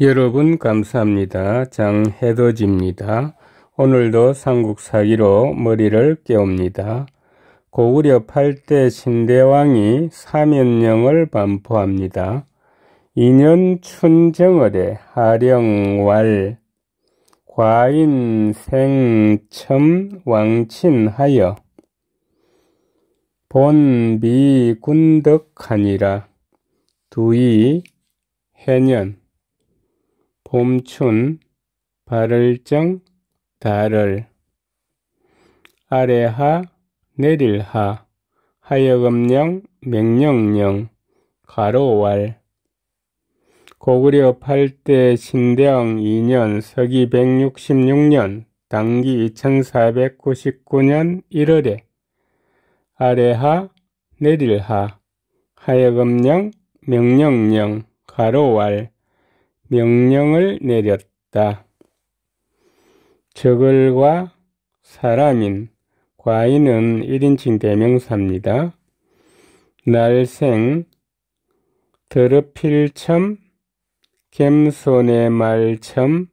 여러분 감사합니다. 장해더지입니다. 오늘도 삼국사기로 머리를 깨웁니다. 고구려 8대 신대왕이 사면령을 반포합니다. 2년 춘정월에 하령왈 과인 생첨 왕친하여 본비 군덕하니라 두이 해년 봄춘, 발을정, 달을 아래하, 내릴하, 하여금령, 명령령 가로왈 고구려 8대 신대왕 2년 서기 166년 당기 2499년 1월에 아래하 내릴하 하여금령 명령령 가로왈 명령을 내렸다. 저글과 사람인 과인은 1인칭 대명사입니다. 날생, 더럽힐첨, 겸손의 말첨,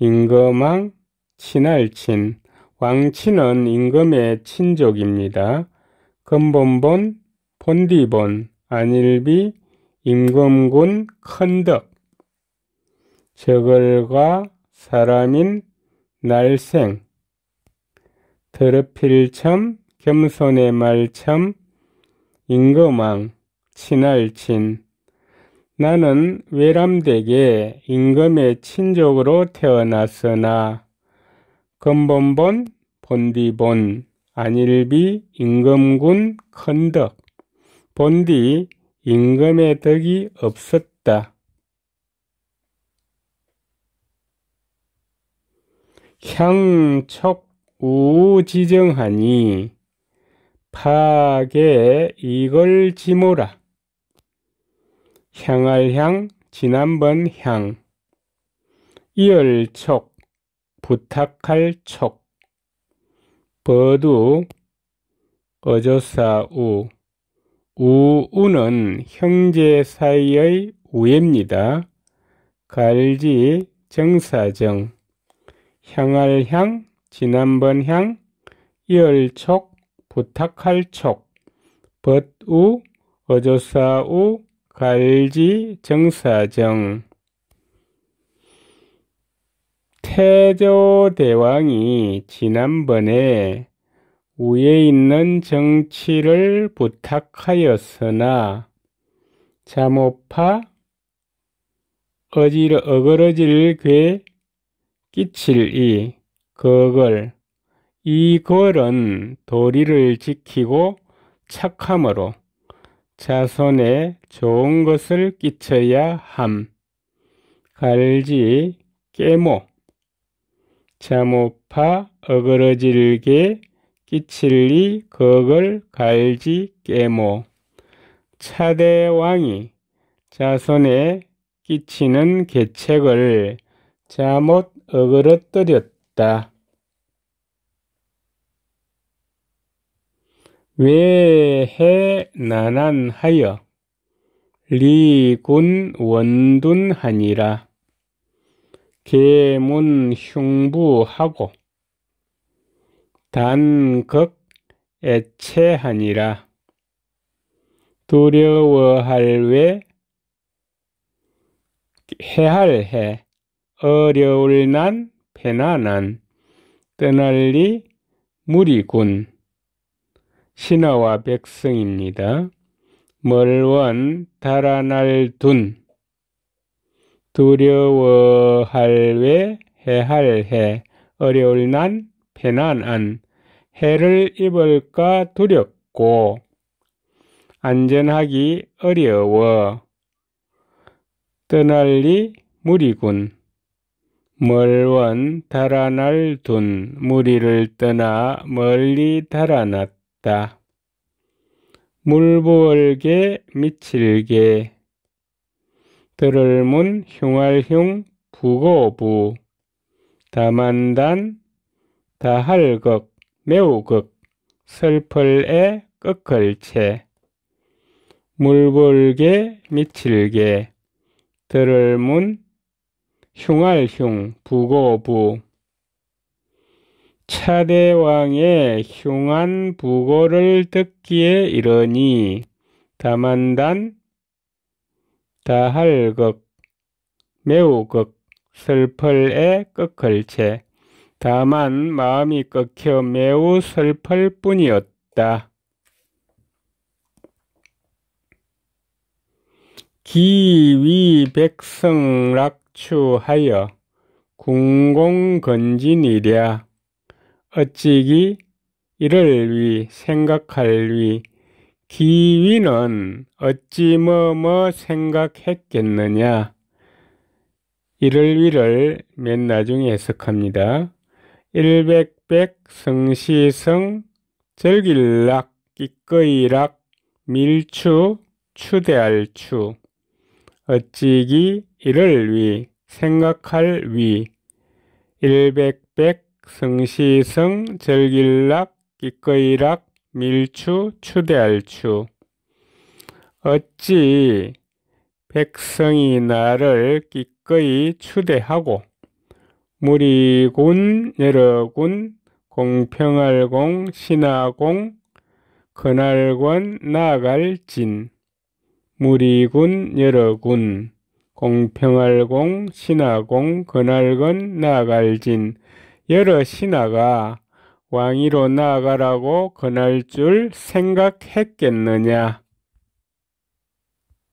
임금왕, 친할친, 왕친은 임금의 친족입니다. 근본본, 본디본, 안일비, 임금군, 큰덕, 저걸과 사람인 날생 드르필첨 겸손의 말첨 임금왕 친할친 나는 외람되게 임금의 친족으로 태어났으나 근본본 본디본 안일비 임금군 컨덕 본디 임금의 덕이 없었다. 향척우 지정하니 파괴 이걸 지모라. 향할 향, 지난번 향. 이을 척, 부탁할 척. 버두, 어조사우. 우우는 형제 사이의 우입니다. 갈지, 정사정. 향할 향, 지난번 향, 열을 촉, 부탁할 촉, 벗우, 어조사우, 갈지, 정사정. 태조 대왕이 지난번에 위에 있는 정치를 부탁하였으나 자모파 어지러 어그러질 괴 끼칠 이 그걸 이 걸은 도리를 지키고 착함으로 자손에 좋은 것을 끼쳐야 함. 갈지 깨모 자모파 어그러질게 끼칠리 거걸 갈지 깨모 차대왕이 자손에 끼치는 계책을 자못 어그러뜨렸다. 외해 난안하여 리군 원둔하니라 계문 흉부하고 단극 애체하니라 두려워할 외 해할해 어려울 난 배나난 떠날리 무리군 신하와 백성입니다. 멀원 달아날 둔 두려워할 외 해할 해 어려울 난 편안한 해를 입을까 두렵고 안전하기 어려워 떠날리 무리군 멀원 달아날 둔 무리를 떠나 멀리 달아났다. 물보얼게 미칠게 들을문 흉알흉 부고부 다만단 다할극 매우극 슬플에 끄끌채 물볼게 미칠게 들을문 흉알흉 부고부 차대왕의 흉한 부고를 듣기에 이러니 다만단 다할극 매우극 슬플에 꺾을 채 다만 마음이 꺾여 매우 슬플 뿐이었다. 기위백성락 추하여 궁공건진이랴 어찌기 이를 위 생각할 위 기위는 어찌 뭐뭐 생각했겠느냐 이를 위를 맨 나중에 해석합니다. 일백백 성시성 절길락 기꺼이락 밀추 추대할 추 어찌기 이를 위 생각할 위 일백백 성시성 절길락 기꺼이락 밀추 추대할추 어찌 백성이 나를 기꺼이 추대하고 무리군 여러군 공평할공 신하공 그날권 나갈진 무리군 여러군 공평할공 신하공 건할건 나갈진 여러 신하가 왕위로 나아가라고 건할 줄 생각했겠느냐.